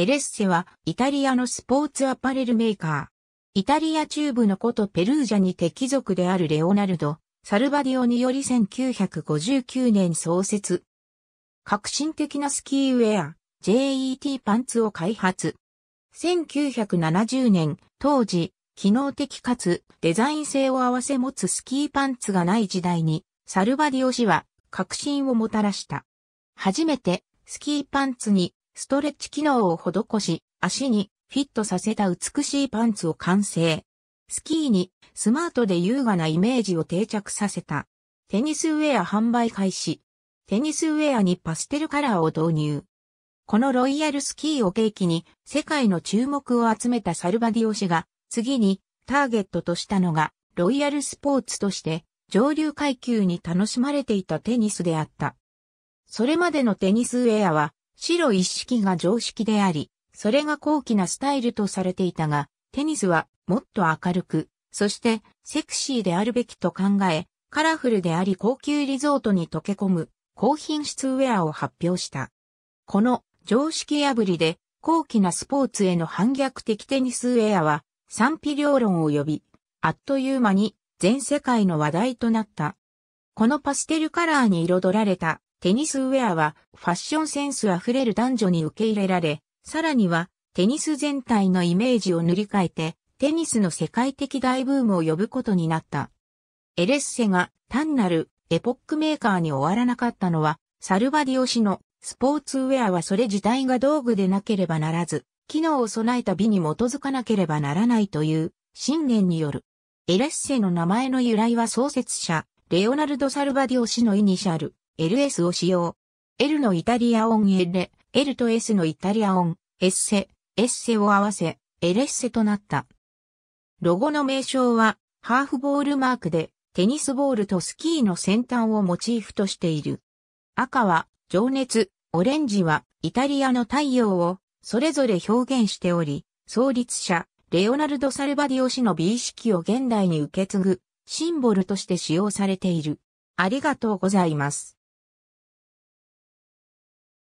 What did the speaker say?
エレッセはイタリアのスポーツアパレルメーカー。イタリア中部の古都ペルージャに敵族であるレオナルド、サルバディオにより1959年創設。革新的なスキーウェア、JET パンツを開発。1970年、当時、機能的かつデザイン性を合わせ持つスキーパンツがない時代に、サルバディオ氏は革新をもたらした。初めてスキーパンツにストレッチ機能を施し、足にフィットさせた美しいパンツを完成。スキーにスマートで優雅なイメージを定着させた。テニスウェア販売開始。テニスウェアにパステルカラーを導入。このロイヤルスキーを契機に世界の注目を集めたサルバディオ氏が次にターゲットとしたのがロイヤルスポーツとして上流階級に楽しまれていたテニスであった。それまでのテニスウェアは白一式が常識であり、それが高貴なスタイルとされていたが、テニスはもっと明るく、そしてセクシーであるべきと考え、カラフルであり高級リゾートに溶け込む高品質ウェアを発表した。この常識破りで高貴なスポーツへの反逆的テニスウェアは賛否両論を呼び、あっという間に全世界の話題となった。このパステルカラーに彩られたテニスウェアはファッションセンスあふれる男女に受け入れられ、さらにはテニス全体のイメージを塗り替えて、テニスの世界的大ブームを呼ぶことになった。エレッセが単なるエポックメーカーに終わらなかったのは、サルバディオ氏のスポーツウェアはそれ自体が道具でなければならず、機能を備えた美に基づかなければならないという信念による。エレッセの名前の由来は創設者、レオナルド・サルバディオ氏のイニシャル、LS を使用。L のイタリア音 L、L と S のイタリア音、エッセ、エッセを合わせ、エレッセとなった。ロゴの名称は、ハーフボールマークで、テニスボールとスキーの先端をモチーフとしている。赤は、情熱、オレンジは、イタリアの太陽を、それぞれ表現しており、創立者、レオナルド・サルバディオ氏の美意識を現代に受け継ぐ、シンボルとして使用されている。ありがとうございます。